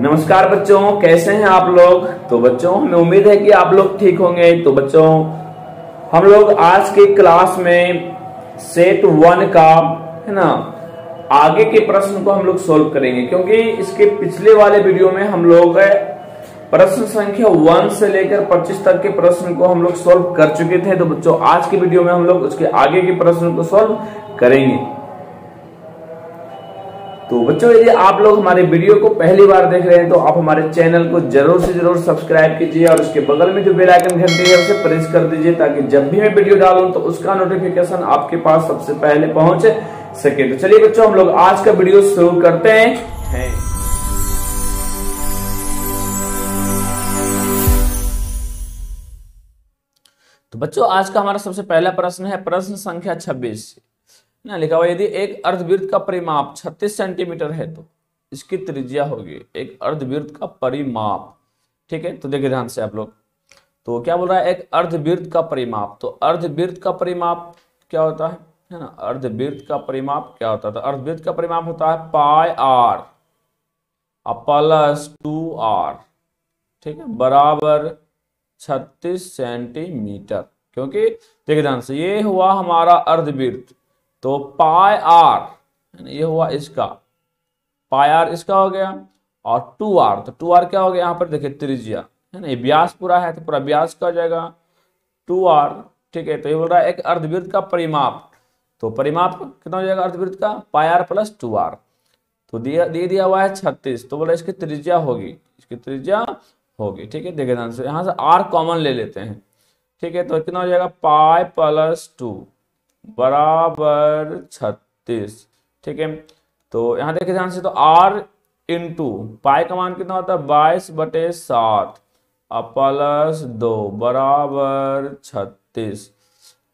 नमस्कार बच्चों कैसे हैं आप लोग तो बच्चों हमें उम्मीद है कि आप लोग ठीक होंगे तो बच्चों हम लोग आज के क्लास में सेट वन का है ना आगे के प्रश्न को हम लोग सोल्व करेंगे क्योंकि इसके पिछले वाले वीडियो में हम लोग प्रश्न संख्या वन से लेकर पच्चीस तक के प्रश्न को हम लोग सोल्व कर चुके थे तो बच्चों आज के वीडियो में हम लोग उसके आगे के प्रश्न को सोल्व करेंगे तो बच्चों यदि आप लोग हमारे वीडियो को पहली बार देख रहे हैं तो आप हमारे चैनल को जरूर से जरूर सब्सक्राइब कीजिए और उसके बगल में जो बेल आइकन घंटी है उसे प्रेस कर दीजिए ताकि जब भी मैं वीडियो डालूं तो उसका नोटिफिकेशन आपके पास सबसे पहले पहुंच सके तो चलिए बच्चों हम लोग आज का वीडियो शुरू करते हैं, तो बच्चों आज का हमारा सबसे पहला प्रश्न है प्रश्न संख्या छब्बीस ना लिखा हुआ यदि एक अर्धवृत्त का परिमाप 36 सेंटीमीटर है तो इसकी त्रिज्या होगी एक अर्धवृत्त का परिमाप ठीक है तो देखिए ध्यान से आप लोग तो क्या बोल रहा है एक अर्धवृत्त का परिमाप तो अर्धवृत्त का परिमाप क्या होता है है ना अर्धवृत्त का परिमाप क्या होता है तो अर्धवृत्त का परिमाप होता है pi r plus two r ठीक है बराबर 36 सेंटीमीटर क्योंकि देखिए ध्यान से ये हुआ हमारा अर्धवृत्त तो पाए आर ये हुआ इसका पाए आर इसका हो गया और टू आर तो टू आर क्या हो गया यहाँ पर देखिए त्रिज्या है ना ये पूरा है तो पूरा ब्यास का जाएगा टू आर ठीक है तो ये बोल रहा है एक अर्धवृत्त का परिमाप तो परिमाप कितना हो जाएगा अर्धवृत्त का pi r plus two r तो दिया दे दिया हुआ है छत्तीस तो बोला इसकी त्रिज्या होगी इसकी त्रिज्या होगी ठीक है देखिए ध्यान से यहाँ से आर कॉमन ले लेते हैं ठीक है तो कितना हो जाएगा पाई प्लस टू बराबर छत्तीस ठीक है तो यहाँ देखिए ध्यान से तो आर इंटू पाई का मान कितना होता है बाईस बटे सात प्लस दो बराबर छत्तीस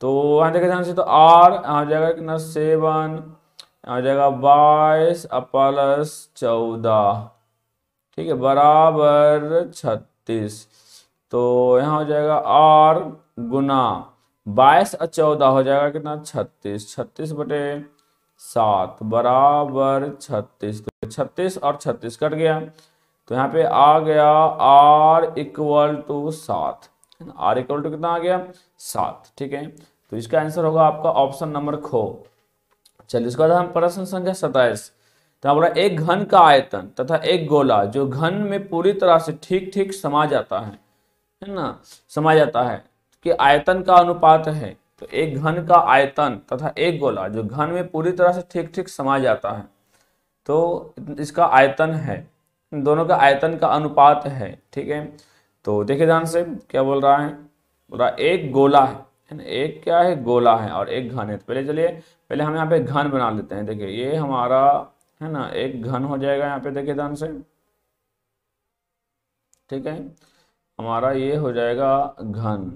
तो यहाँ देखे ध्यान से तो आर यहाँ जाएगा कितना सेवन यहाँ हो जाएगा बाईस प्लस चौदह ठीक है बराबर छत्तीस तो यहाँ हो जाएगा आर गुना बाईस और चौदह हो जाएगा कितना छत्तीस छत्तीस बटे सात बराबर छत्तीस तो छत्तीस और छत्तीस कट गया तो यहाँ पे आ गया आर इक्वल टू सात आर इक्वल टू कितना आ गया सात ठीक है तो इसका आंसर होगा आपका ऑप्शन नंबर खो चलिए इसके बाद हम प्रश्न संख्या सताइस तो बोला एक घन का आयतन तथा एक गोला जो घन में पूरी तरह से ठीक ठीक समा जाता है है ना समा जाता है कि आयतन का अनुपात है तो एक घन का आयतन तथा एक गोला जो घन में पूरी तरह से ठीक ठीक समा जाता है तो इसका आयतन है दोनों का आयतन का अनुपात है ठीक है तो देखिए ध्यान से क्या बोल रहा है बोल रहा एक गोला है एक क्या है गोला है और एक घन है तो पहले चलिए पहले हम यहाँ पे घन बना लेते हैं देखिए ये हमारा है ना एक घन हो जाएगा यहाँ पे देखिए ध्यान से ठीक है हमारा ये हो जाएगा घन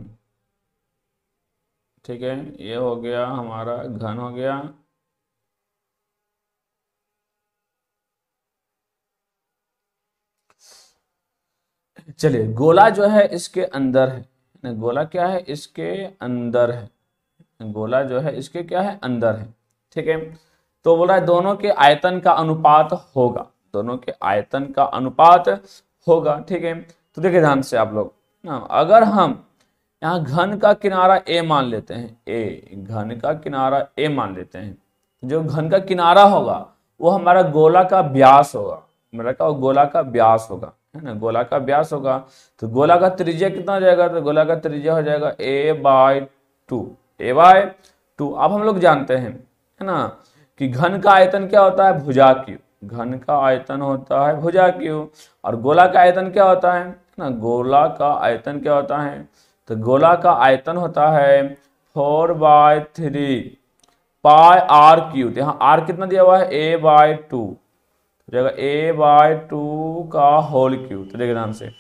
ठीक है ये हो गया हमारा घन हो गया चलिए गोला जो है इसके अंदर है गोला क्या है इसके अंदर है गोला जो है इसके क्या है अंदर है ठीक है तो बोल रहा है दोनों के आयतन का अनुपात होगा दोनों के आयतन का अनुपात होगा ठीक है तो देखिए ध्यान से आप लोग ना अगर हम यहाँ घन का किनारा ए मान लेते हैं ए घन का किनारा ए मान लेते हैं जो घन का किनारा होगा वो हमारा गोला का व्यास होगा हमारा का गोला का व्यास होगा है ना गोला का व्यास होगा तो गोला का त्रिज्या कितना हो जाएगा तो गोला का त्रिज्या हो जाएगा a by two a by two अब हम लोग जानते हैं है ना कि घन का आयतन क्या होता है भुजा क्यू घन का आयतन होता है भुजा क्यू और गोला का आयतन क्या होता है ना गोला का आयतन क्या होता है तो गोला का आयतन होता है four by three pi r cube यहाँ आर कितना दिया हुआ है ए बाय टू हो तो जाएगा ए बाय टू का होल क्यू तो देखिए नाम से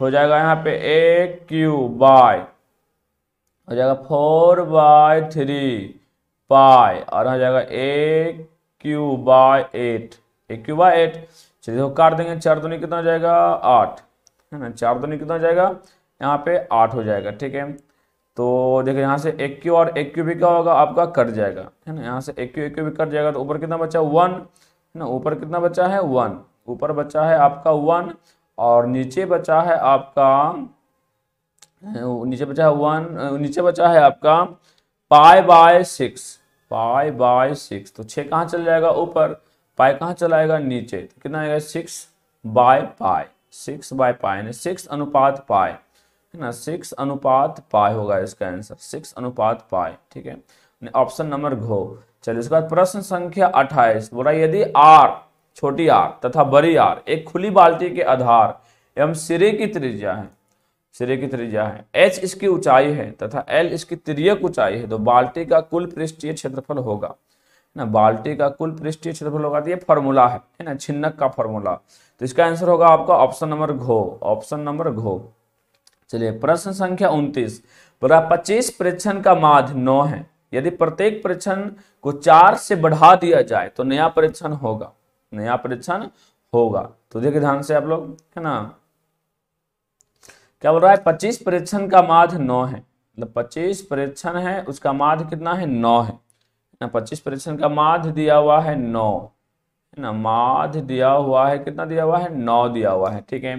हो जाएगा यहाँ पे ए क्यू बाय हो जाएगा फोर बाय थ्री पाई और हो जाएगा a cube by eight a cube by eight चलिए तो काट देंगे चार दुनी कितना हो जाएगा आठ है ना चार दुनी कितना हो जाएगा यहाँ पे आठ हो जाएगा ठीक है तो देखिए यहाँ से एक क्यू और एक क्यू भी क्या होगा आपका कट जाएगा है ना यहाँ से एक क्यू एक क्यू भी कट जाएगा तो ऊपर कितना बचा वन है ना ऊपर कितना बचा है वन ऊपर बचा है आपका वन और नीचे बचा है आपका नीचे बचा है वन नीचे बचा है आपका pi by six pi by six तो छः कहाँ चल जाएगा ऊपर पाई कहाँ चलाएगा नीचे तो कितना आएगा six by pi six by pi six अनुपात पाई है ना सिक्स अनुपात पाए होगा इसका आंसर सिक्स अनुपात पाए ठीक है ऑप्शन नंबर घो चलिए इसके बाद प्रश्न संख्या अट्ठाईस बोला यदि आर छोटी आर तथा बड़ी आर एक खुली बाल्टी के आधार एवं सिरे की त्रिज्या है सिरे की त्रिज्या है एच इसकी ऊंचाई है तथा एल इसकी त्रियक ऊंचाई है तो बाल्टी का कुल पृष्ठीय क्षेत्रफल होगा ना बाल्टी का कुल पृष्ठीय क्षेत्रफल होगा तो ये फॉर्मूला है ना छिन्नक का फॉर्मूला तो इसका आंसर होगा आपका ऑप्शन नंबर घो ऑप्शन नंबर घो चलिए प्रश्न संख्या उन्तीस बोला पच्चीस परीक्षण का माध्य नौ है यदि प्रत्येक परीक्षण को चार से बढ़ा दिया जाए तो नया परीक्षण होगा नया परीक्षण होगा तो देखिए ध्यान से आप लोग है ना क्या बोल रहा है पच्चीस परीक्षण का माध्य नौ है मतलब पच्चीस परीक्षण है उसका माध्य कितना है नौ है ना पच्चीस परीक्षण का माध्य दिया हुआ है नौ है ना माध्य दिया हुआ है कितना दिया हुआ है नौ दिया हुआ है ठीक है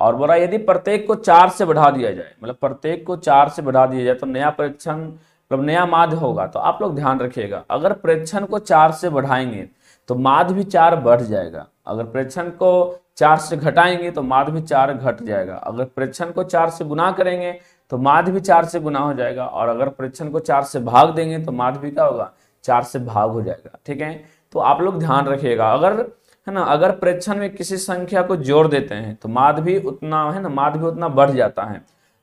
और बोला यदि प्रत्येक को चार से बढ़ा दिया जाए मतलब प्रत्येक को चार से बढ़ा दिया जाए तो नया परीक्षण मतलब नया माध्य होगा तो आप लोग ध्यान रखिएगा अगर प्रेक्षण को चार से बढ़ाएंगे तो माध भी चार बढ़ जाएगा अगर प्रेक्षण को चार से घटाएंगे तो माध भी चार घट जाएगा अगर प्रेक्षण को चार से गुना करेंगे तो माध भी चार से गुना हो जाएगा और अगर प्रेक्षण को चार से भाग देंगे तो माध भी क्या होगा चार से भाग हो जाएगा ठीक है तो आप लोग ध्यान रखिएगा अगर है ना अगर प्रेक्षण में किसी संख्या को जोड़ देते हैं तो माध भी उतना है ना माध भी उतना बढ़ जाता है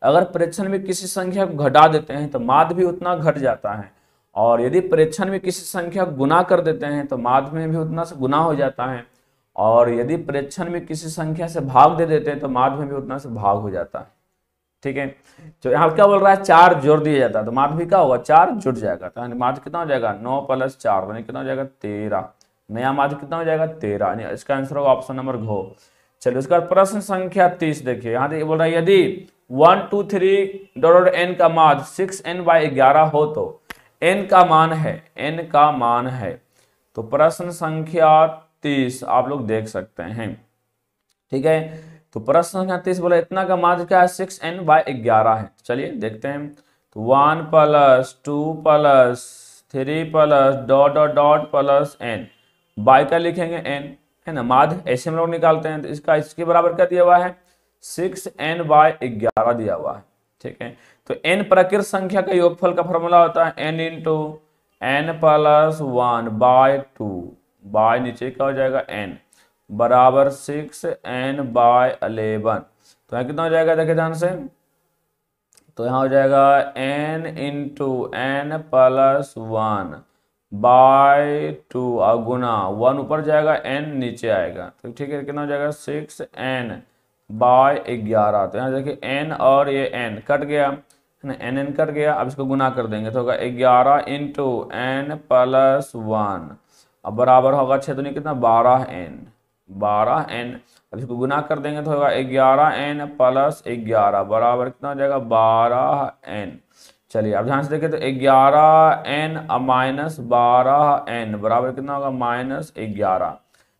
अगर प्रेक्षण में किसी संख्या को घटा देते हैं तो माध भी उतना घट जाता है और यदि प्रेक्षण में किसी संख्या को गुना कर देते हैं तो माध में भी उतना से गुना हो जाता है और यदि प्रेक्षण में किसी संख्या से भाग दे देते हैं तो माध में भी उतना से भाग हो जाता है ठीक है तो यहाँ क्या बोल रहा है चार जोड़ दिया जाता है तो माध भी क्या होगा चार जुड़ जाएगा तो माध कितना हो जाएगा नौ प्लस चार कितना हो जाएगा तेरह नया माध्य कितना हो जाएगा तेरह इसका आंसर होगा ऑप्शन नंबर घो चलिए उसके बाद प्रश्न संख्या तीस देखिए यहाँ देखिए बोल रहा है यदि one two three dot n का माध सिक्स एन बाई ग्यारह हो तो एन का मान है एन का मान है तो प्रश्न संख्या तीस आप लोग देख सकते हैं ठीक है तो प्रश्न संख्या तीस बोला इतना का माध्य क्या है सिक्स एन बाई ग्यारह है चलिए देखते हैं तो one plus two plus three plus dot dot plus n by का लिखेंगे एन है ना माध ऐसे हम लोग निकालते हैं तो इसका इसके बराबर क्या दिया हुआ है सिक्स एन बाय ग्यारह दिया हुआ है ठीक है तो एन प्रकृत संख्या का योगफल का फॉर्मूला होता है n into n plus one by two by नीचे क्या हो जाएगा एन बराबर सिक्स एन बाय अलेवन तो यहाँ कितना हो जाएगा देखिए ध्यान से तो यहाँ हो जाएगा n into n plus one by two और गुना वन ऊपर जाएगा एन नीचे आएगा तो ठीक है कितना हो जाएगा सिक्स एन बाय ग्यारह तो यहाँ देखिए एन और ये एन कट गया है ना एन एन कट गया अब इसको गुना कर देंगे तो होगा ग्यारह इंटू एन प्लस वन अब बराबर होगा छः नहीं कितना बारह एन बारह एन अब इसको गुना कर देंगे तो होगा ग्यारह एन प्लस ग्यारह बराबर कितना हो जाएगा बारह एन चलिए अब ध्यान से देखें तो ग्यारह एन माइनस बारह एन बराबर कितना होगा माइनस ग्यारह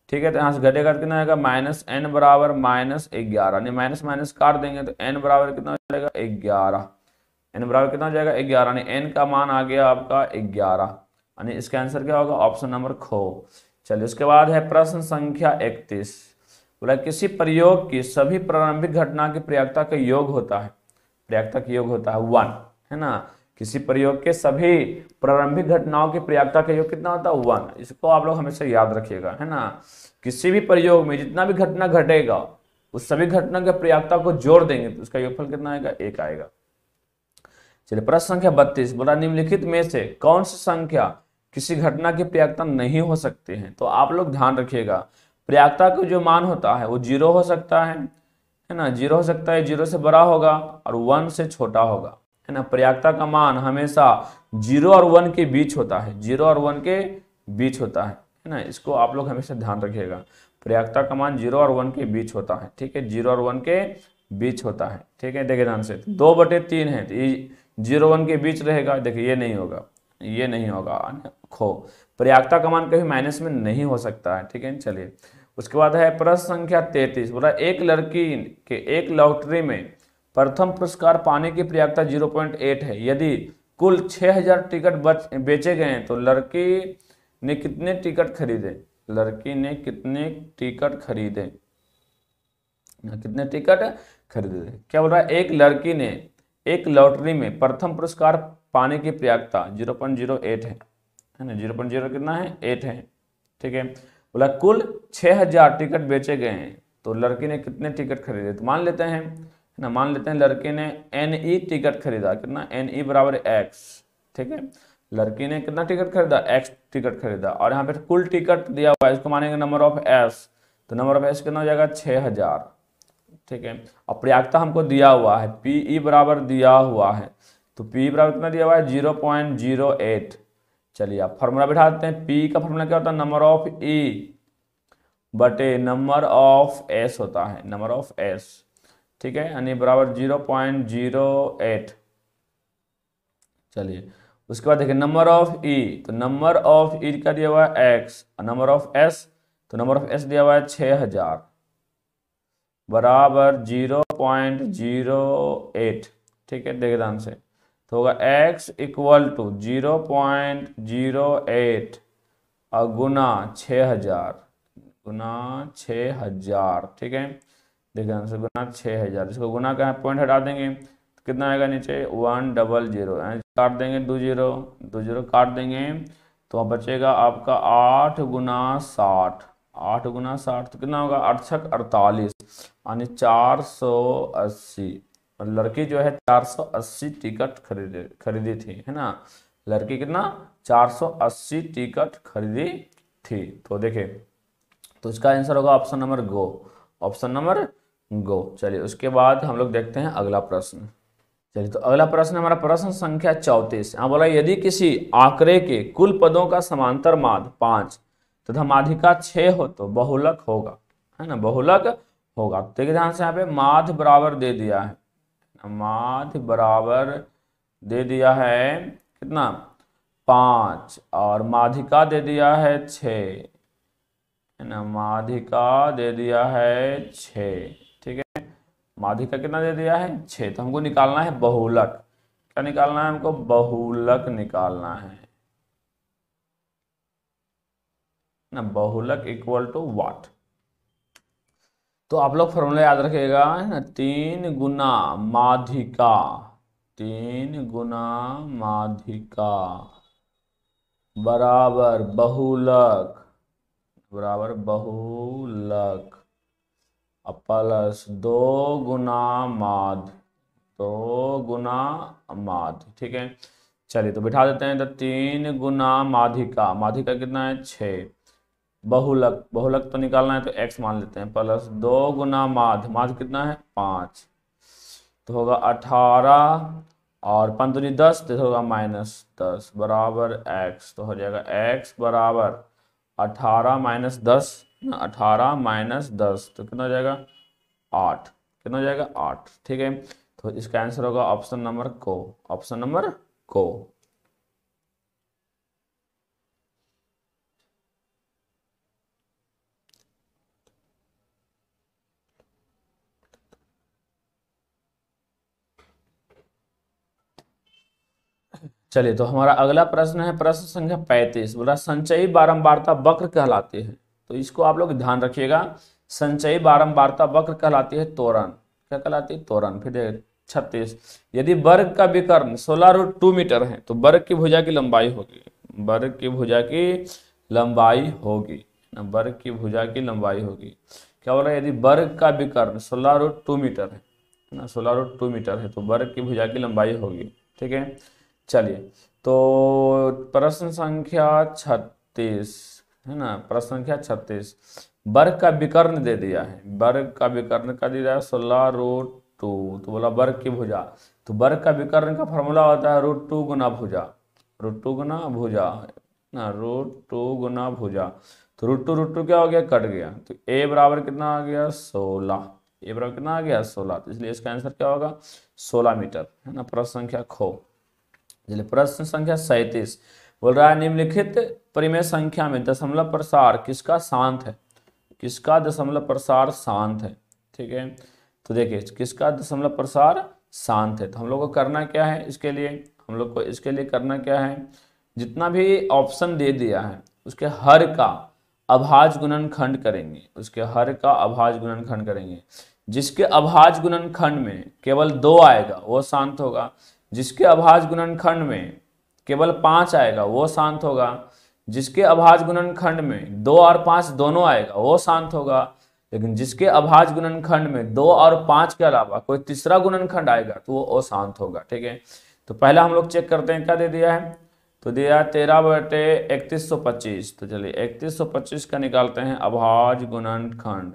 ठीक है तो यहाँ से घटेगा कितना आएगा माइनस एन बराबर माइनस ग्यारह नहीं माइनस माइनस काट देंगे तो एन बराबर कितना हो जाएगा ग्यारह एन बराबर कितना हो जाएगा ग्यारह यानी एन का मान आ गया आपका ग्यारह यानी इसका आंसर क्या होगा ऑप्शन नंबर खो चलिए उसके बाद है प्रश्न संख्या इकतीस बोला किसी प्रयोग की सभी प्रारंभिक घटना की प्रयागता का योग होता है प्रयागता का योग होता है वन है ना किसी प्रयोग के सभी प्रारंभिक घटनाओं की प्रयागता का योग कितना होता है वन इसको आप लोग हमेशा याद रखिएगा है ना किसी भी प्रयोग में जितना भी घटना घटेगा उस सभी घटना के प्रयागता को जोड़ देंगे तो उसका योगफल कितना आएगा एक आएगा चलिए प्रश्न संख्या बत्तीस बोला निम्नलिखित में से कौन सी संख्या किसी घटना की प्रयागता नहीं हो सकती है तो आप लोग ध्यान रखिएगा प्रयागता का जो मान होता है वो जीरो हो सकता है है ना जीरो हो सकता है जीरो से बड़ा होगा और वन से छोटा होगा है ना प्रयागता का मान हमेशा जीरो और वन के बीच होता है जीरो और वन के बीच होता है है ना इसको आप लोग हमेशा ध्यान रखिएगा प्रयागता का मान जीरो और वन के बीच होता है ठीक है जीरो और वन के बीच होता है ठीक है देखिए ध्यान से दो बटे तीन है तो जीरो वन के बीच रहेगा देखिए ये नहीं होगा ये नहीं होगा खो प्रयागता का मान कभी माइनस में नहीं हो सकता है ठीक है चलिए उसके बाद है प्रश्न संख्या तैतीस बोला एक लड़की के एक लॉटरी में प्रथम पुरस्कार पाने की प्रयागता 0.8 है यदि कुल 6000 टिकट बेचे गए हैं तो लड़की ने कितने टिकट खरीदे लड़की ने कितने टिकट खरीदे हाँ, कितने टिकट खरीदे क्या बोल रहा है एक लड़की ने एक लॉटरी में प्रथम पुरस्कार पाने की प्रयागता 0.08 है है ना 0.0 कितना है एट है ठीक है बोला कुल 6000 टिकट बेचे गए हैं तो लड़की ने कितने टिकट खरीदे तो मान लेते हैं ना मान लेते हैं लड़के ने एन ई टिकट खरीदा कितना एन ई e बराबर एक्स ठीक है लड़की ने कितना टिकट खरीदा एक्स टिकट खरीदा और यहाँ पे कुल टिकट दिया हुआ है इसको मानेंगे नंबर ऑफ एस तो नंबर ऑफ एस कितना हो जाएगा छः हज़ार ठीक है और प्रयागता हमको दिया हुआ है पी ई e बराबर दिया हुआ है तो पी e बराबर कितना दिया हुआ है जीरो पॉइंट जीरो एट चलिए आप फॉर्मूला बिठा देते हैं पी का फॉर्मूला क्या होता है नंबर ऑफ ई बटे नंबर ऑफ एस होता है नंबर ऑफ एस ठीक है यानी बराबर जीरो पॉइंट जीरो एट चलिए उसके बाद देखिए नंबर ऑफ ई तो नंबर ऑफ ई का दिया हुआ है एक्स नंबर ऑफ एस तो नंबर ऑफ एस दिया हुआ है छ हजार बराबर जीरो पॉइंट जीरो एट ठीक है देखिए ध्यान से तो होगा x equal to zero point zero eight और गुना छ हजार गुना छ हजार ठीक है देखिए आंसर गुना छः हज़ार इसको गुना का पॉइंट हटा देंगे तो कितना आएगा नीचे वन डबल जीरो काट देंगे दो जीरो दो जीरो काट देंगे तो आप बचेगा आपका आठ गुना साठ आठ गुना साठ तो कितना होगा अड़सठ अड़तालीस यानी चार सौ अस्सी और लड़की जो है चार सौ अस्सी टिकट खरीदे खरीदी थी है ना लड़की कितना चार सौ अस्सी टिकट खरीदी थी तो देखे तो इसका आंसर होगा ऑप्शन नंबर गो ऑप्शन नंबर गो चलिए उसके बाद हम लोग देखते हैं अगला प्रश्न चलिए तो अगला प्रश्न हमारा प्रश्न संख्या चौंतीस यहाँ बोला यदि किसी आंकड़े के कुल पदों का समांतर माद पांच तथा तो माधिका छः हो तो बहुलक होगा है ना बहुलक होगा तो देखिए ध्यान से यहाँ पे माध बराबर दे दिया है माध बराबर दे दिया है कितना पाँच और माधिका दे दिया है छ है ना माधिका दे दिया है छ ठीक है का कितना दे दिया है छः तो हमको निकालना है बहुलक क्या निकालना है हमको बहुलक निकालना है ना बहुलक इक्वल टू वाट तो आप लोग फॉर्मूला याद रखिएगा है ना तीन गुना माधिका तीन गुना माधिका बराबर बहुलक बराबर बहुलक प्लस दो गुना माद दो गुना माद ठीक है चलिए तो बिठा देते हैं तो तीन गुना माधिका माधिका कितना है छ बहुलक बहुलक तो निकालना है तो एक्स मान लेते हैं प्लस दो गुना माध माध कितना है पाँच तो होगा अठारह और पंद्री दस तो होगा माइनस दस बराबर एक्स तो हो जाएगा एक्स बराबर अठारह माइनस दस ना अठारह माइनस दस तो कितना हो जाएगा आठ कितना हो जाएगा आठ ठीक है तो इसका आंसर होगा ऑप्शन नंबर को ऑप्शन नंबर को चलिए तो हमारा अगला प्रश्न है प्रश्न संख्या पैंतीस बोला संचयी बारंबारता वक्र कहलाती है तो इसको आप लोग ध्यान रखिएगा संचयी बारंबारता वक्र कहलाती है तोरण क्या कहलाती है तोरण फिर छत्तीस यदि वर्ग का विकर्ण सोलह रूट टू मीटर है तो वर्ग की भुजा की लंबाई होगी वर्ग की भुजा की लंबाई होगी वर्ग की भुजा की लंबाई होगी क्या बोला यदि वर्ग का विकर्ण सोलह रूट टू मीटर है ना सोलह रूट टू मीटर है तो वर्ग की भुजा की लंबाई होगी ठीक है चलिए तो प्रश्न संख्या छत्तीस है ना प्रश्न संख्या छत्तीस वर्ग का विकर्ण दे दिया है वर्ग तो तो का विकर्ण का दे दिया है सोलह रूट टू तो बोला वर्ग की भुजा तो वर्ग का विकर्ण का फॉर्मूला होता है रूट टू गुना भुजा रूट टू गुना भुजा ना रूट टू गुना भुजा तो रूट टू रूट टू क्या हो गया कट गया तो ए बराबर कितना आ गया सोलह ए बराबर कितना आ गया सोलह तो इसलिए इसका आंसर क्या होगा सोलह मीटर है ना प्रश्न संख्या खो इसलिए प्रश्न संख्या सैतीस बोल रहा है निम्नलिखित परिमेय संख्या में दशमलव प्रसार किसका शांत है किसका दशमलव प्रसार शांत है ठीक है तो देखिए किसका दशमलव प्रसार शांत है तो हम लोग को करना क्या है इसके लिए हम लोग को इसके लिए करना क्या है जितना भी ऑप्शन दे दिया है उसके हर का अभाज गुणन खंड करेंगे उसके हर का अभाज गुणन खंड करेंगे जिसके अभाज गुणन खंड में केवल दो आएगा वो शांत होगा जिसके अभाज गुणन खंड में केवल पांच आएगा वो शांत होगा जिसके अभाज गुणन खंड में दो और पांच दोनों आएगा वो शांत होगा लेकिन जिसके अभाज गुणन खंड में दो और पांच के अलावा कोई तीसरा गुणन खंड आएगा तो वो अशांत होगा ठीक है तो पहला हम लोग चेक करते हैं क्या दे दिया है तो दिया तेरह बटे इकतीस सौ पच्चीस तो चलिए इकतीस सौ पच्चीस का निकालते हैं अभाज गुणन खंड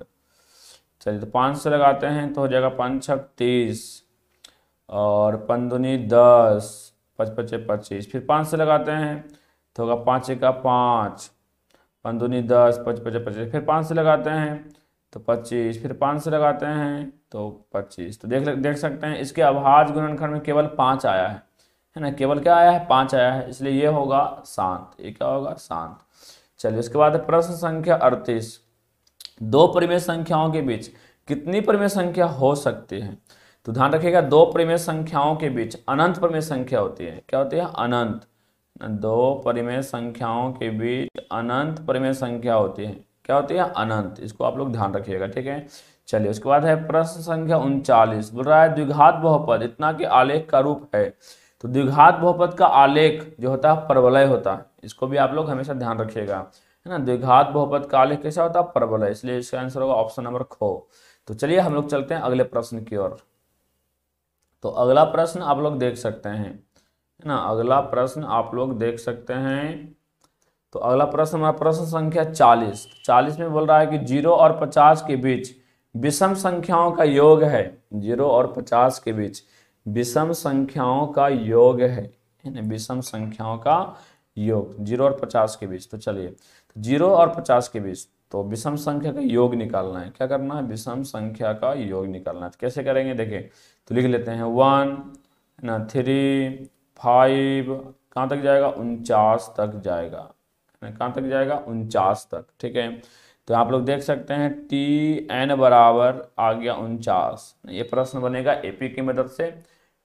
चलिए तो पांच से लगाते हैं तो हो जाएगा पंच तीस और पंदुनी दस पच पचे पच्चीस फिर पाँच से लगाते हैं तो होगा पाँच एका पाँच पाँच दूनी दस पच पचे पच्चीस फिर पाँच से लगाते हैं तो पच्चीस फिर पाँच से लगाते हैं तो पच्चीस तो देख देख सकते हैं इसके अभाज गुणनखंड में केवल पाँच आया है है ना केवल क्या आया है पाँच आया है इसलिए ये होगा शांत ये क्या होगा शांत चलिए उसके बाद प्रश्न संख्या अड़तीस दो परिमेय संख्याओं के बीच कितनी परिमेय संख्या हो सकती है तो ध्यान रखिएगा दो परिमेय संख्याओं के बीच अनंत परिमेय संख्या होती है क्या होती है अनंत दो परिमेय संख्याओं के बीच अनंत परिमेय संख्या होती है क्या होती है अनंत इसको आप लोग ध्यान रखिएगा ठीक है चलिए उसके बाद है प्रश्न संख्या उनचालीस बोल रहा है द्विघात बहुपद इतना कि आलेख का रूप है तो द्विघात बहुपद का आलेख जो होता है प्रबलय होता है इसको भी आप लोग हमेशा ध्यान रखिएगा है ना द्विघात बहुपद का आलेख कैसा होता है प्रबलय इसलिए इसका आंसर होगा ऑप्शन नंबर खो तो चलिए हम लोग चलते हैं अगले प्रश्न की ओर तो अगला प्रश्न आप लोग देख सकते हैं है ना अगला प्रश्न आप लोग देख सकते हैं तो अगला प्रश्न हमारा प्रश्न संख्या चालीस चालीस में बोल रहा है कि जीरो और पचास के बीच विषम संख्याओं का योग है जीरो और पचास के बीच विषम संख्याओं का योग है ना विषम संख्याओं का योग जीरो और पचास के बीच तो चलिए तो जीरो और पचास के बीच तो विषम संख्या का योग निकालना है क्या करना है विषम संख्या का योग निकालना है तो कैसे करेंगे देखिए तो लिख लेते हैं वन ना थ्री फाइव कहाँ तक जाएगा उनचास तक जाएगा कहाँ तक जाएगा उनचास तक ठीक है तो आप लोग देख सकते हैं टी एन बराबर आ गया उनचास ये प्रश्न बनेगा एपी की मदद से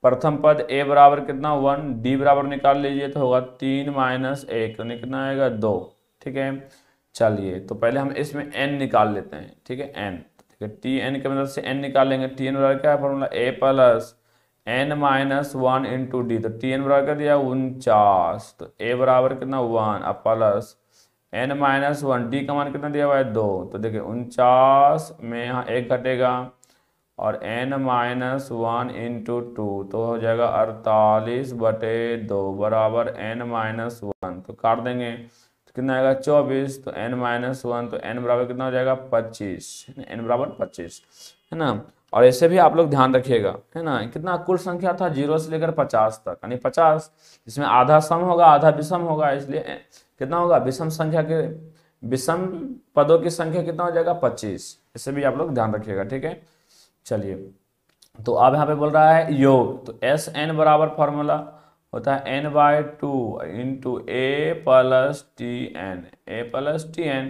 प्रथम पद ए बराबर कितना वन डी बराबर निकाल लीजिए तो होगा तीन माइनस एक यानी तो कितना आएगा दो ठीक है चलिए तो पहले हम इसमें एन निकाल लेते हैं ठीक है एन ठीक है टी एन के मदद मतलब से एन निकालेंगे टी एन बराबर क्या है formula a plus n minus one in two d तो टी एन बराबर कर दिया उनचास तो ए बराबर कितना वन अब plus n minus one d का मान कितना दिया हुआ है दो तो देखिए उनचास में यहाँ एक घटेगा और n minus one into two तो हो जाएगा अड़तालीस बटे दो बराबर एन माइनस वन तो काट देंगे कितना आएगा चौबीस तो एन माइनस वन तो एन बराबर कितना हो जाएगा पच्चीस एन बराबर पच्चीस है ना और ऐसे भी आप लोग ध्यान रखिएगा है ना कितना कुल संख्या था जीरो से लेकर पचास तक यानी पचास इसमें आधा सम होगा आधा विषम होगा इसलिए कितना होगा विषम संख्या के विषम पदों की संख्या कितना हो जाएगा पच्चीस इसे भी आप लोग ध्यान रखिएगा ठीक है चलिए तो अब यहाँ पे बोल रहा है योग तो एस एन बराबर फॉर्मूला होता है n by two into a plus t n a plus t n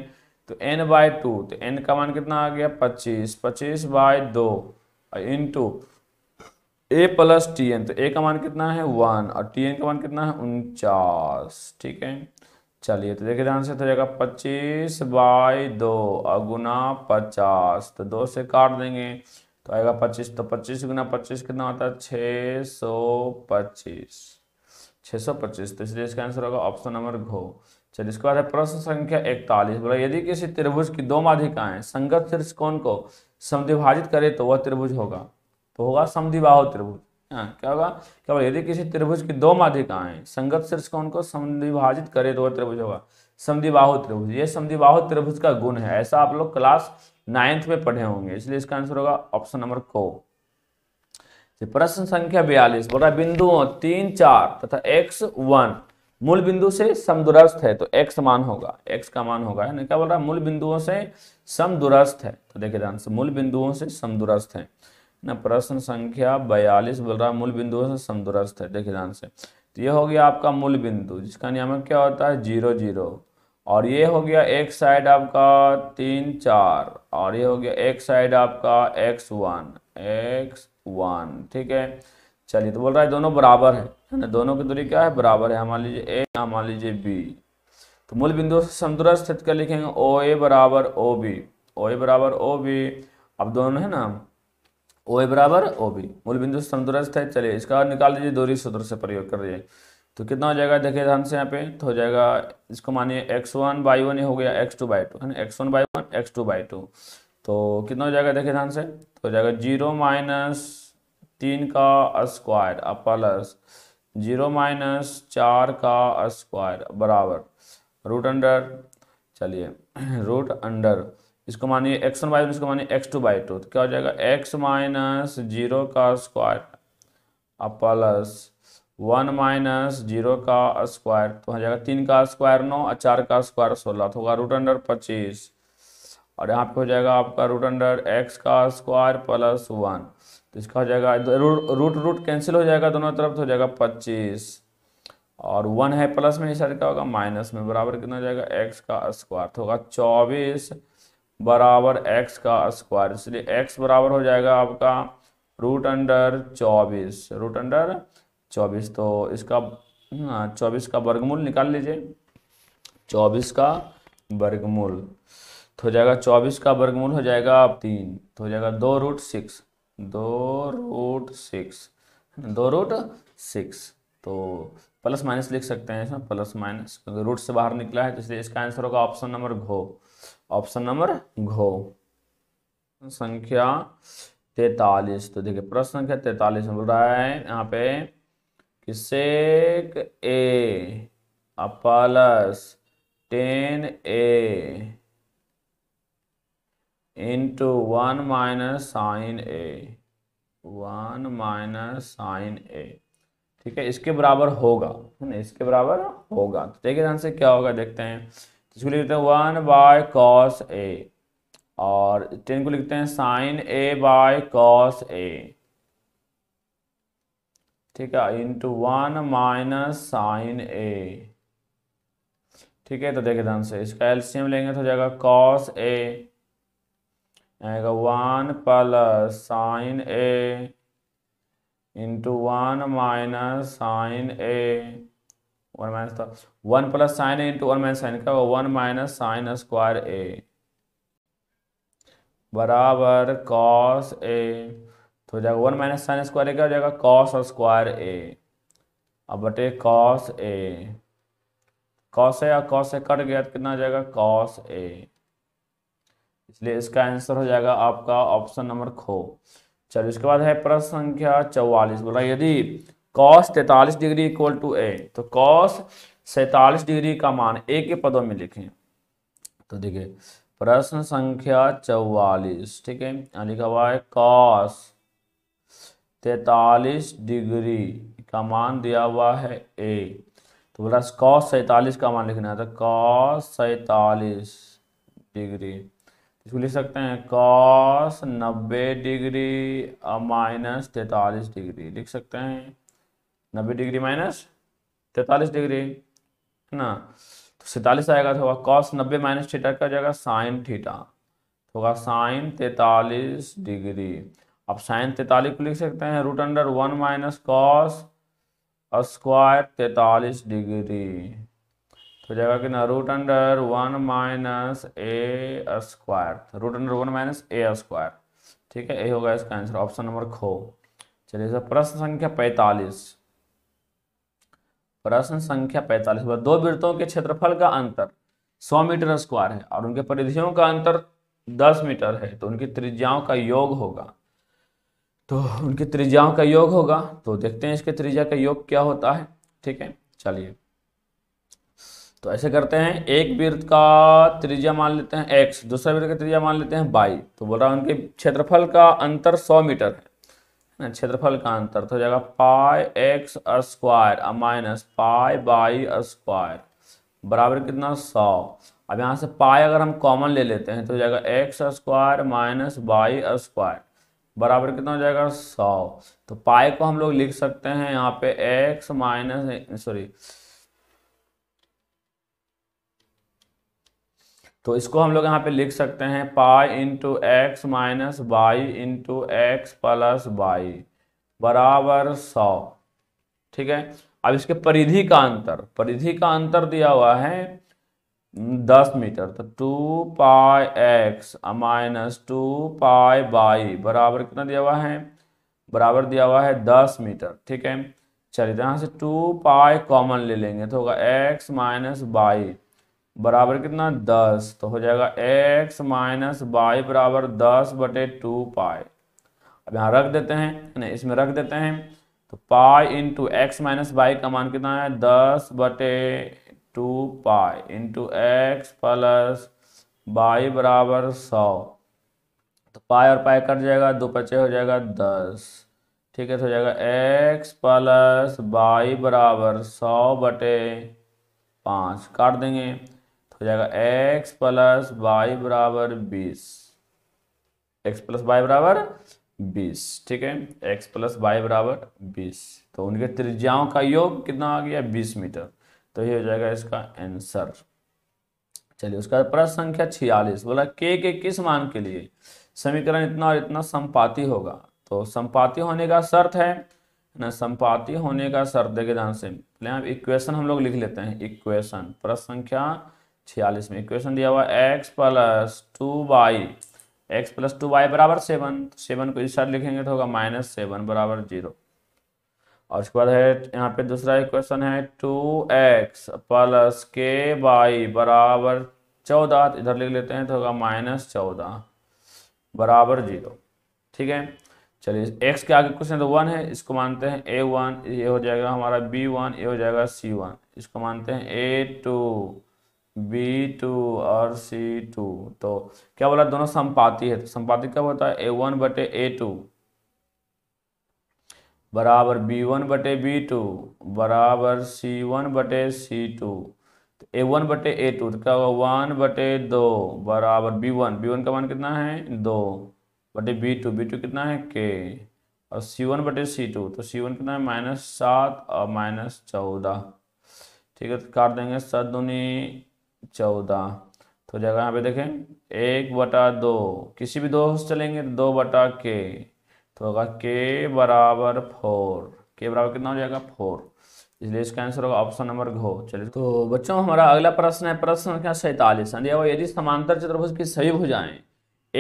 तो एन बाय टू तो एन का मान कितना आ गया पच्चीस पच्चीस बाय दो into a plus t n तो ए का मान कितना है वन और टी एन का मान कितना है उनचास ठीक है चलिए तो देखिए ध्यान से तो जाएगा पच्चीस बाय दो और गुना पचास तो दो से काट देंगे तो आएगा पच्चीस तो पच्चीस गुना पच्चीस कितना होता है छः सौ पच्चीस छः सौ पच्चीस तो इसलिए इसका आंसर होगा ऑप्शन नंबर घो चलिए इसके बाद है प्रश्न संख्या इकतालीस बोला यदि किसी त्रिभुज की दो माधिकाएं संगत शीर्ष कौन को समिभाजित करे तो वह त्रिभुज होगा तो होगा समद्विबाह त्रिभुज हाँ, क्या होगा क्या बोला यदि किसी त्रिभुज की दो माधिकाएं संगत शीर्ष कौन को समिभाजित करे तो वह त्रिभुज होगा समद्विबाहु त्रिभुज ये समद्विबाहु त्रिभुज का गुण है ऐसा आप लोग क्लास नाइन्थ में पढ़े होंगे इसलिए इसका आंसर होगा ऑप्शन नंबर को प्रश्न संख्या बयालीस बोला बिंदुओं तीन चार तथा एक्स वन मूल बिंदु से समदुरस्थ है तो एक्स मान होगा एक्स का मान होगा है ना क्या बोल रहा है मूल बिंदुओं से समदुरस्थ है तो देखिए ध्यान से मूल बिंदुओं से समदुरस्थ है ना प्रश्न संख्या बयालीस बोल रहा है मूल बिंदुओं से समदुरस्थ है देखिए ध्यान से तो ये हो गया आपका मूल बिंदु जिसका नियामक क्या होता है जीरो जीरो और ये हो गया एक साइड आपका तीन चार और ये हो गया एक साइड आपका एक्स वन एक्स वन ठीक है चलिए तो बोल रहा है दोनों बराबर है ना दोनों की दूरी क्या है बराबर है मान लीजिए ए या मान लीजिए बी तो मूल बिंदु से समदूर स्थित कर लिखेंगे ओ ए बराबर ओ बी ओ ए बराबर ओ बी अब दोनों है ना ओ ए बराबर ओ बी मूल बिंदु से समदूर स्थित चलिए इसका निकाल लीजिए दूरी सूत्र से प्रयोग कर लीजिए तो कितना हो जाएगा देखिए ध्यान से यहाँ पे तो हो जाएगा इसको मानिए एक्स वन बाई वन ये हो गया एक्स टू बाई टू है ना x one by one x two by two तो कितना हो जाएगा देखिए ध्यान से तो हो जाएगा जीरो माइनस तीन का स्क्वायर अब प्लस जीरो माइनस चार का स्क्वायर बराबर रूट अंडर चलिए रूट अंडर इसको मानिए एक्स वन बाई इसको मानिए एक्स टू बाई टू तो क्या हो जाएगा एक्स माइनस जीरो का स्क्वायर अब प्लस वन माइनस जीरो का स्क्वायर तो हो जाएगा तीन का स्क्वायर नौ और चार का स्क्वायर सोलह तो होगा रूट अंडर पच्चीस और यहाँ पे हो जाएगा आपका रूट अंडर एक्स का स्क्वायर प्लस वन तो इसका हो जाएगा रूट रूट कैंसिल हो जाएगा दोनों तरफ तो हो जाएगा पच्चीस और वन है प्लस में इस साइड क्या होगा माइनस में बराबर कितना हो जाएगा एक्स का स्क्वायर तो होगा चौबीस बराबर एक्स का स्क्वायर इसलिए एक्स बराबर हो जाएगा आपका रूट अंडर चौबीस रूट अंडर चौबीस तो इसका हाँ, चौबीस का वर्गमूल निकाल लीजिए चौबीस का वर्गमूल तो हो जाएगा चौबीस का वर्गमूल हो जाएगा आप तीन तो हो जाएगा दो रूट सिक्स दो रूट सिक्स दो रूट सिक्स तो प्लस माइनस लिख सकते हैं इसमें प्लस माइनस क्योंकि रूट से बाहर निकला है तो इसलिए इसका आंसर होगा ऑप्शन नंबर घो ऑप्शन नंबर घो संख्या तैतालीस तो देखिए प्रश्न संख्या तैतालीस में बोल रहा है यहाँ पे कि sec A plus tan A into one minus sine A one minus sine A ठीक है इसके बराबर होगा है ना इसके बराबर होगा तो देखिए ध्यान से क्या होगा देखते हैं इसको लिखते हैं वन बाय कॉस ए और टेन को लिखते हैं sine A by cos A ठीक है into one minus sine A ठीक है तो देखिए ध्यान से इसका एलसीएम लेंगे तो जाएगा कॉस ए आएगा one plus sine A into one minus sine A one minus one plus sine A into one minus sine क्या one minus sine square A बराबर कॉस ए तो जाएगा one minus sine square A क्या हो जाएगा cos square ए अब बटे cos A cos A या कॉस ए कट गया तो कितना हो जाएगा कॉस ए इसलिए इसका आंसर हो जाएगा आपका ऑप्शन नंबर खो चलो इसके बाद है प्रश्न संख्या चौवालीस बोला यदि कॉस तैतालीस डिग्री इक्वल टू ए तो कॉस सैतालीस डिग्री का मान ए के पदों में लिखें तो देखिए प्रश्न संख्या चौवालीस ठीक है यहाँ लिखा हुआ है कॉस तैतालीस डिग्री का मान दिया हुआ है ए तो बोला कॉस सैतालीस का मान लिखना है तो कॉस सैतालीस डिग्री इसको लिख सकते हैं कॉस नब्बे डिग्री माइनस तैतालीस डिग्री लिख सकते हैं नब्बे डिग्री माइनस तैतालीस डिग्री है ना तो सैतालीस आएगा तो होगा कॉस नब्बे माइनस थीटा का जाएगा साइन थीटा तो होगा साइन तैतालीस डिग्री अब साइन तैतालीस को लिख सकते हैं root under one minus cos square तैतालीस डिग्री तो जाएगा कितना root under one minus A square root under one minus A square ठीक है ए होगा इसका आंसर ऑप्शन नंबर खो चलिए सर प्रश्न संख्या पैंतालीस प्रश्न संख्या पैंतालीस दो वृत्तों के क्षेत्रफल का अंतर सौ मीटर स्क्वायर है और उनके परिधियों का अंतर दस मीटर है तो उनकी त्रिज्याओं का योग होगा तो उनकी त्रिज्याओं का योग होगा तो देखते हैं इसके त्रिज्या का योग क्या होता है ठीक है चलिए तो ऐसे करते हैं एक वृत्त का त्रिज्या मान लेते हैं एक्स दूसरा वृत्त का त्रिज्या मान लेते हैं बाई तो बोल रहा है उनके क्षेत्रफल का अंतर सौ मीटर है ना क्षेत्रफल का अंतर तो हो जाएगा pi X square minus pi Y square बराबर कितना सौ अब यहाँ से पाई अगर हम कॉमन ले लेते हैं तो हो जाएगा X square minus Y square बराबर कितना हो जाएगा सौ तो पाई को हम लोग लिख सकते हैं यहाँ पे एक्स माइनस सॉरी तो इसको हम लोग यहाँ पे लिख सकते हैं pi into X minus Y into X plus Y बराबर सौ ठीक है अब इसके परिधि का अंतर परिधि का अंतर दिया हुआ है दस मीटर तो two pi X minus two pi Y बराबर कितना दिया हुआ है बराबर दिया हुआ है दस मीटर ठीक है चलिए तो यहाँ से टू पाई कॉमन ले लेंगे तो होगा एक्स माइनस बाई बराबर कितना दस तो हो जाएगा एक्स माइनस वाई बराबर दस बटे टू पाई अब यहाँ रख देते हैं नहीं इसमें रख देते हैं तो pi into X minus Y का मान कितना है दस बटे two pi into X plus Y बराबर सौ तो पाई और पाई कट जाएगा दो पचे हो जाएगा दस ठीक है तो हो जाएगा एक्स प्लस वाई बराबर सौ बटे पाँच काट देंगे हो जाएगा एक्स प्लस वाई बराबर बीस एक्स प्लस वाई बराबर बीस ठीक है एक्स प्लस वाई बराबर बीस तो उनके त्रिज्याओं का योग कितना आ गया बीस मीटर तो ये हो जाएगा इसका आंसर चलिए उसका प्रश्न संख्या छियालीस बोला के के किस मान के लिए समीकरण इतना और इतना संपाती होगा तो संपाति होने का शर्त है ना संपाती होने का शर्त देखे ध्यान से इक्वेशन हम लोग लिख लेते हैं इक्वेशन प्रश्न संख्या छियालीस में इक्वेशन दिया हुआ X plus two Y X plus two Y बराबर सेवन सेवन को इस साइड लिखेंगे तो होगा माइनस सेवन बराबर जीरो और उसके बाद है यहाँ पे दूसरा इक्वेशन है two X plus K Y बराबर चौदह तो इधर लिख लेते हैं तो होगा माइनस चौदह बराबर जीरो ठीक है चलिए एक्स के आगे क्वेश्चन तो वन है इसको मानते हैं ए वन ये हो जाएगा हमारा बी वन ये हो जाएगा सी वन इसको मानते हैं ए टू बी टू और सी टू तो क्या बोला दोनों संपाती है तो संपाती कब होता है ए वन बटे ए टू बराबर बी वन बटे बी टू बराबर सी वन बटे सी टू तो ए वन बटे ए टू तो क्या होगा वन बटे दो बराबर बी वन बी वन का मान कितना है दो बटे बी टू बी टू कितना है के और सी वन बटे सी टू तो सी वन कितना है माइनस सात और माइनस चौदह ठीक है तो काट देंगे सात दूनी चौदह तो जगह यहाँ पे देखें एक बटा दो किसी भी दो से चलेंगे तो दो बटा के तो होगा के बराबर फोर के बराबर कितना हो जाएगा फोर इसलिए इसका आंसर होगा ऑप्शन नंबर घो चलिए तो बच्चों हमारा अगला प्रश्न है प्रश्न संख्या सैतालीस यदि समांतर चतुर्भुज की सभी भुजाएं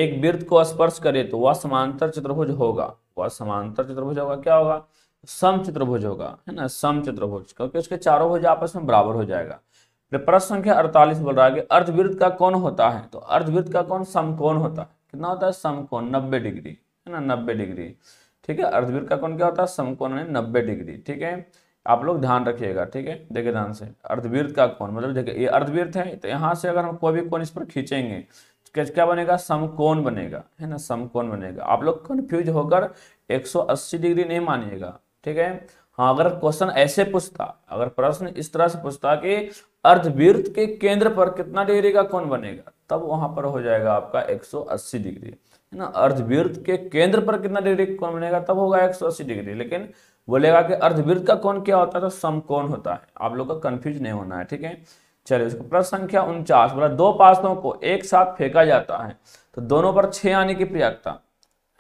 एक वृत्त को स्पर्श करे तो वह समांतर चतुर्भुज होगा वह समांतर चतुर्भुज होगा क्या होगा सम चतुर्भुज होगा है ना सम चतुर्भुज क्योंकि उसके चारों भुज आपस में बराबर हो जाएगा प्रश्न संख्या अड़तालीस बोल रहा है कि अर्धवृत्त का कौन होता है तो अर्धवृत्त का कौन समकोण होता है कितना होता है समकोण नब्बे डिग्री है ना नब्बे डिग्री ठीक है अर्धवृत्त का कौन क्या होता है समकोण है नब्बे डिग्री ठीक है आप लोग ध्यान रखिएगा ठीक है देखिए ध्यान से अर्धवृत्त का कौन मतलब देखिए ये अर्धवृत्त है तो यहाँ से अगर हम कोई भी कौन इस पर खींचेंगे तो क्या बनेगा समकोण बनेगा है ना समकोण बनेगा आप लोग कन्फ्यूज होकर अस्सी डिग्री नहीं मानिएगा ठीक है हाँ अगर क्वेश्चन ऐसे पूछता अगर प्रश्न इस तरह से पूछता कि अर्धवृत्त के केंद्र पर कितना डिग्री का कौन बनेगा तब वहां पर हो जाएगा आपका 180 डिग्री है ना अर्धवृत्त के केंद्र पर कितना डिग्री कौन बनेगा तब होगा 180 डिग्री लेकिन बोलेगा कि अर्धवृत्त का कौन क्या होता है तो सम कौन होता है आप लोग का कंफ्यूज नहीं होना है ठीक है चलिए इसको प्रश्न संख्या उनचास बोला दो पास्तों को एक साथ फेंका जाता है तो दोनों पर छह आने की प्रयागता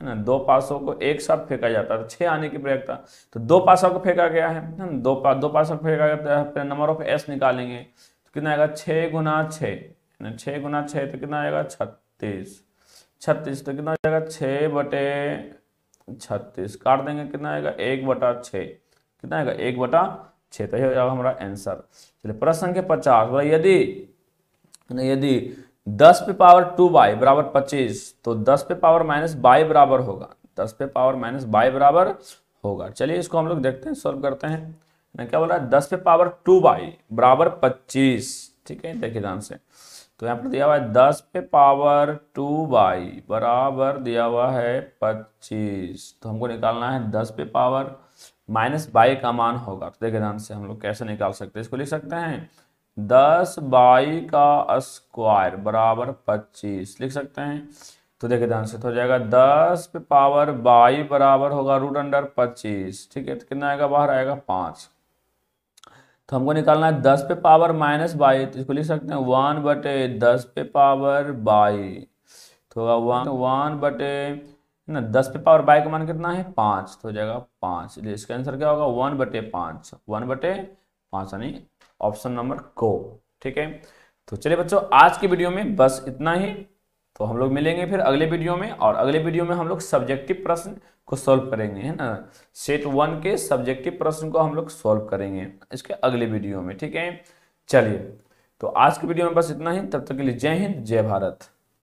है ना दो पासों को एक साथ फेंका जाता था तो छः आने की प्रयोगता तो दो पासों को फेंका गया है ना दो पा, दो पासों को फेंका गया तो नंबर ऑफ एस निकालेंगे तो कितना आएगा छः गुना छः छः गुना छः तो कितना आएगा छत्तीस छत्तीस तो कितना आएगा छः बटे छत्तीस काट देंगे कितना आएगा एक बटा छः कितना आएगा एक बटा छः तो हो जाएगा हमारा आंसर चलिए प्रश्न संख्या पचास बोला यदि यदि दस पे पावर टू बाई बराबर पच्चीस तो दस पे पावर माइनस बाई बराबर होगा दस पे पावर माइनस बाई बराबर होगा चलिए इसको हम लोग देखते हैं सॉल्व करते हैं मैं क्या बोल रहा है दस पे पावर टू बाई बराबर पच्चीस ठीक है देखिए ध्यान से तो यहाँ पर दिया हुआ है दस पे पावर टू बाई बराबर दिया हुआ है पच्चीस तो हमको निकालना है दस पे पावर माइनस बाई का मान होगा तो देखिए ध्यान से हम लोग कैसे निकाल सकते हैं इसको लिख सकते हैं दस बाई का स्क्वायर बराबर पच्चीस लिख सकते हैं तो देखिए ध्यान से तो हो जाएगा दस पे पावर बाई बराबर होगा रूट अंडर पच्चीस ठीक है तो कितना आएगा बाहर आएगा पांच तो हमको निकालना है दस पे पावर माइनस बाई तो इसको लिख सकते हैं वन बटे दस पे पावर बाई तो होगा वन तो वन बटे ना दस पे पावर बाई का मान कितना है पांच तो हो जाएगा पांच इसका आंसर क्या होगा वन बटे पांच वन बटे पांच यानी ऑप्शन नंबर को ठीक है तो चलिए बच्चों आज की वीडियो में बस इतना ही तो हम लोग मिलेंगे फिर अगले वीडियो में और अगले वीडियो में हम लोग सब्जेक्टिव प्रश्न को सॉल्व करेंगे है ना सेट वन के सब्जेक्टिव प्रश्न को हम लोग सॉल्व करेंगे इसके अगले वीडियो में ठीक है चलिए तो आज की वीडियो में बस इतना ही तब तक के लिए जय हिंद जय भारत